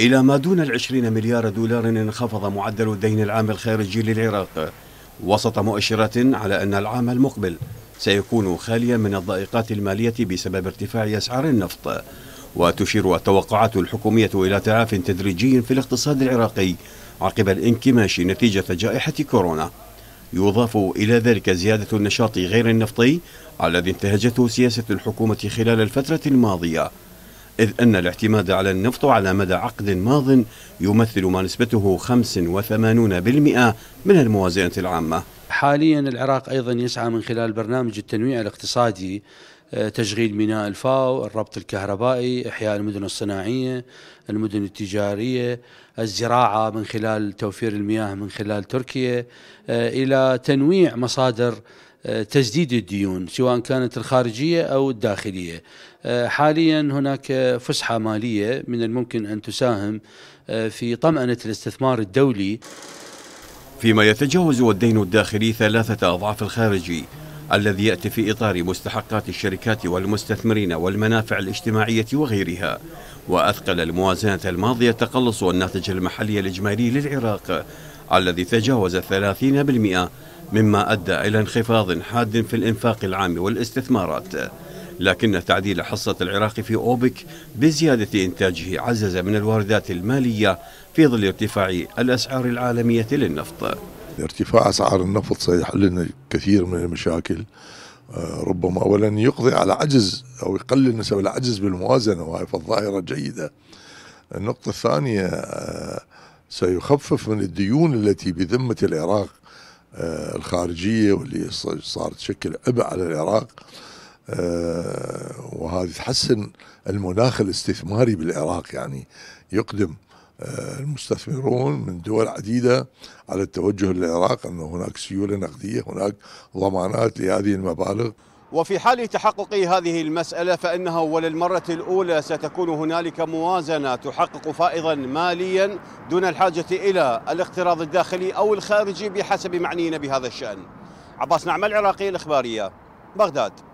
إلى ما دون العشرين مليار دولار انخفض معدل الدين العام الخارجي للعراق وسط مؤشرات على أن العام المقبل سيكون خاليا من الضائقات المالية بسبب ارتفاع أسعار النفط وتشير التوقعات الحكومية إلى تعاف تدريجي في الاقتصاد العراقي عقب الانكماش نتيجة جائحة كورونا يضاف إلى ذلك زيادة النشاط غير النفطي الذي انتهجته سياسة الحكومة خلال الفترة الماضية إذ أن الاعتماد على النفط على مدى عقد ماض يمثل ما نسبته 85% من الموازنة العامة حاليا العراق أيضا يسعى من خلال برنامج التنويع الاقتصادي آه، تشغيل ميناء الفاو الربط الكهربائي إحياء المدن الصناعية المدن التجارية الزراعة من خلال توفير المياه من خلال تركيا آه، إلى تنويع مصادر تسديد الديون سواء كانت الخارجية أو الداخلية آه، حاليا هناك فسحة مالية من الممكن أن تساهم آه، في طمأنة الاستثمار الدولي فيما يتجاوز الدين الداخلي ثلاثة أضعاف الخارجي الذي يأتي في إطار مستحقات الشركات والمستثمرين والمنافع الاجتماعية وغيرها وأثقل الموازنة الماضية تقلص الناتج المحلي الإجمالي للعراق الذي تجاوز 30% مما أدى إلى انخفاض حاد في الإنفاق العام والاستثمارات لكن تعديل حصة العراق في أوبك بزيادة إنتاجه عزز من الواردات المالية في ظل ارتفاع الأسعار العالمية للنفط ارتفاع أسعار النفط سيحل لنا كثير من المشاكل آه، ربما أولا يقضي على عجز أو يقلل نسب العجز بالموازنة وهي فالظاهرة جيدة النقطة الثانية آه، سيخفف من الديون التي بذمة العراق آه، الخارجيه واللي صارت تشكل عبء على العراق آه، وهذه تحسن المناخ الاستثماري بالعراق يعني يقدم آه، المستثمرون من دول عديدة على التوجه للعراق أنه هناك سيولة نقدية هناك ضمانات لهذه المبالغ وفي حال تحقق هذه المسألة فإنها وللمرة الأولى ستكون هنالك موازنة تحقق فائضا ماليا دون الحاجة إلى الاقتراض الداخلي أو الخارجي بحسب معنينا بهذا الشأن عباس نعمة العراقي الإخبارية بغداد